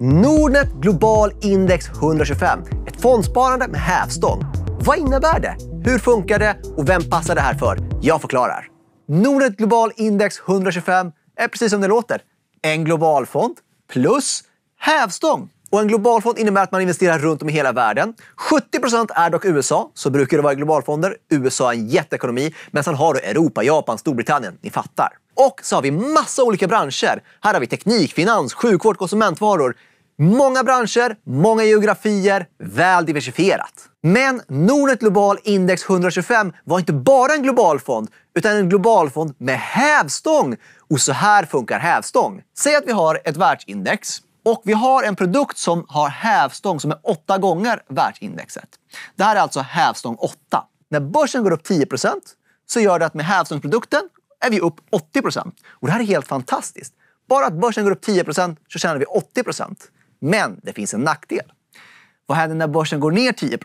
Nordnet Global Index 125. Ett fondsparande med hävstång. Vad innebär det? Hur funkar det? Och vem passar det här för? Jag förklarar. Nordnet Global Index 125 är precis som det låter. En globalfond plus hävstång. Och en globalfond innebär att man investerar runt om i hela världen. 70 är dock USA, så brukar det vara i globalfonder. USA är en jätteekonomi, men sen har du Europa, Japan, Storbritannien. Ni fattar. Och så har vi massa olika branscher. Här har vi teknik, finans, sjukvård, konsumentvaror, Många branscher, många geografier, väl diversifierat. Men Nordnet Global Index 125 var inte bara en global fond, utan en global fond med hävstång. Och så här funkar hävstång. Säg att vi har ett världsindex och vi har en produkt som har hävstång som är åtta gånger världsindexet. Det här är alltså hävstång 8. När börsen går upp 10 så gör det att med hävstångsprodukten är vi upp 80 Och det här är helt fantastiskt. Bara att börsen går upp 10 så tjänar vi 80 men det finns en nackdel. Vad händer när börsen går ner 10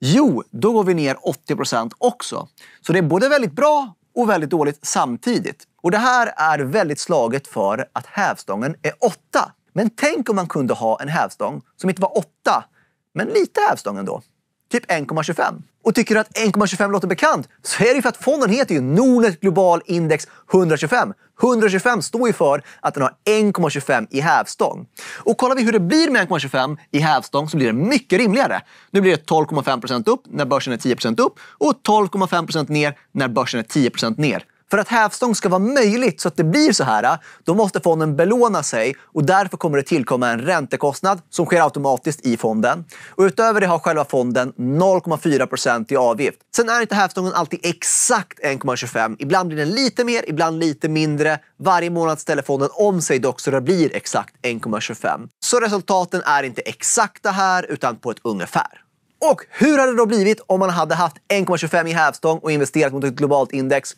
Jo, då går vi ner 80 också. Så det är både väldigt bra och väldigt dåligt samtidigt. Och det här är väldigt slaget för att hävstången är 8. Men tänk om man kunde ha en hävstång som inte var 8, men lite hävstång ändå typ 1,25. Och tycker du att 1,25 låter bekant så är det ju för att fonden heter ju Nordnet Global Index 125. 125 står ju för att den har 1,25 i hävstång. Och kollar vi hur det blir med 1,25 i hävstång så blir det mycket rimligare. Nu blir det 12,5 upp när börsen är 10 upp och 12,5 ner när börsen är 10 ner. För att hävstång ska vara möjligt så att det blir så här, då måste fonden belåna sig och därför kommer det tillkomma en räntekostnad som sker automatiskt i fonden. Och utöver det har själva fonden 0,4 i avgift. Sen är inte hävstången alltid exakt 1,25. Ibland blir den lite mer, ibland lite mindre. Varje månad ställer fonden om sig dock så det blir exakt 1,25. Så resultaten är inte exakta här utan på ett ungefär. Och hur hade det då blivit om man hade haft 1,25 i hävstång och investerat mot ett globalt index?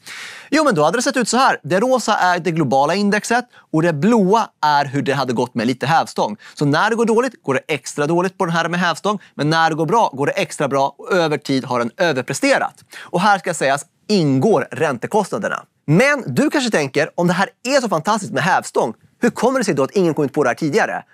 Jo, men då hade det sett ut så här. Det rosa är det globala indexet och det blåa är hur det hade gått med lite hävstång. Så när det går dåligt går det extra dåligt på den här med hävstång. Men när det går bra går det extra bra och över tid har den överpresterat. Och här ska sägas ingår räntekostnaderna. Men du kanske tänker, om det här är så fantastiskt med hävstång, hur kommer det sig då att ingen kommit på det här tidigare?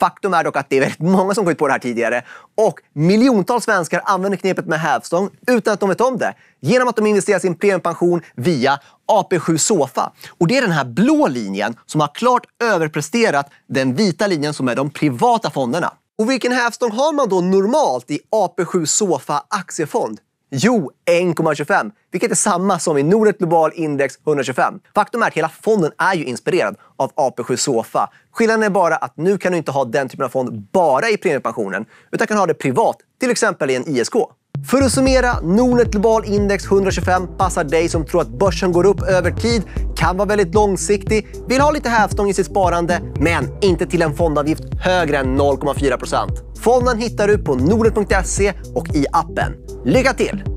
Faktum är dock att det är väldigt många som gått på det här tidigare och miljontals svenskar använder knepet med hävstång utan att de vet om det genom att de investerar sin premiepension via AP7 Sofa. Och det är den här blå linjen som har klart överpresterat den vita linjen som är de privata fonderna. Och vilken hävstång har man då normalt i AP7 Sofa aktiefond? Jo, 1,25, vilket är samma som i Nordnet Global Index 125. Faktum är att hela fonden är ju inspirerad av AP7 Sofa. Skillnaden är bara att nu kan du inte ha den typen av fond bara i premiepensionen, utan kan ha det privat, till exempel i en ISK. För att summera, Nordnet Global Index 125 passar dig som tror att börsen går upp över tid, kan vara väldigt långsiktig, vill ha lite hävstång i sitt sparande, men inte till en fondavgift högre än 0,4 Fonden hittar du på nordnet.se och i appen. Lycka till!